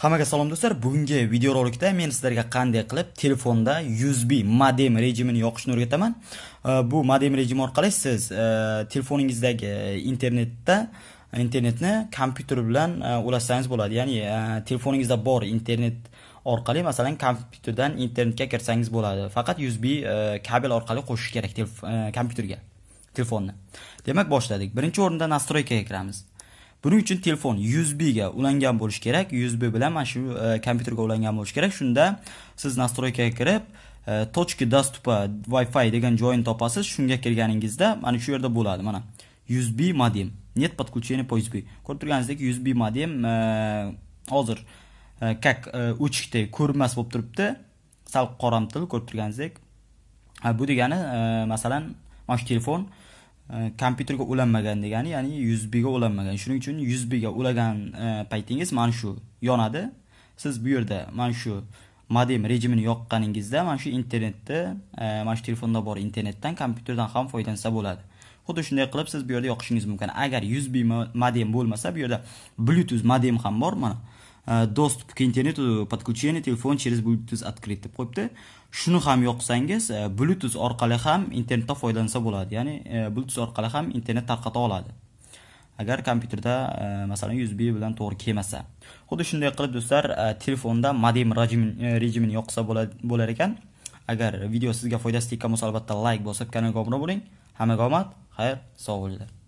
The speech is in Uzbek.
Hammaga salom do'stlar. Bugungi videorolikda men sizlarga qanday qilib telefonda USB modem rejimini yoqishni o'rgataman. Bu modem rejimi orqali siz telefoningizdagi internetda internetni kompyuter bilan ulashsangiz bo'ladi. Ya'ni telefoningizda bor internet orqali masalan kompyuterdan internetga kirsangiz bo'ladi. Faqat USB kabel orqali qo'shish kerak kompyuterga telefonni. Demak boshladik. Birinchi o'rinda nastroykaga kiramiz. buning uchun telefon B ga ulangan bo'lishi kerak usb bilan mana shu e, kompyuterga ulangan bo'lishi kerak shunda siz настройкаga kirib точки e, доступа wi-fi degan joyini topasiz shunga kirganingizda mana shu yerda bo'ladi mana b modem нет подключения по usb ko'rib turganingizdek b modem e, hozir как o'chikdek ko'rinmas bo'lib turibdi sal qoramtil ko'rib turganingizdek bu degani masalan mana shu telefon kompyuterga ulanmagan degani ya'ni yuzbiga ulanmagan shuning uchun yuzbiga ulagan paytingiz mana shu yonadi siz bu yerda mana shu modem rejimini yoqqaningizda mana shu internetni mana shu telefonda bor internetdan kompyuterdan ham foydalansa bo'ladi xuddi shunday qilib siz bu yerda yoqishingiz mumkin agar usb modem bo'lmasa bu yerda bluetooth modem ham bor mana Э, доступ к интернету подключение telefon через bluetooth открыт деп qo'yibdi shuni ham yoqsangiz bluetooth orqali ham internetdan foydalansa bo'ladi ya'ni bluetooth orqali ham internet tarqata oladi agar kompyuterda masalan usb bilan to'g'ri kelmasa xuddi shunday qilib do'stlar telefonda modem rejimini yoqsa bo'lar ekan agar video sizga foydasi tekkan bo'lsa albatta layk like bosib kanalga obuna bo'ling hammaga omad xayr sog' bo'linglar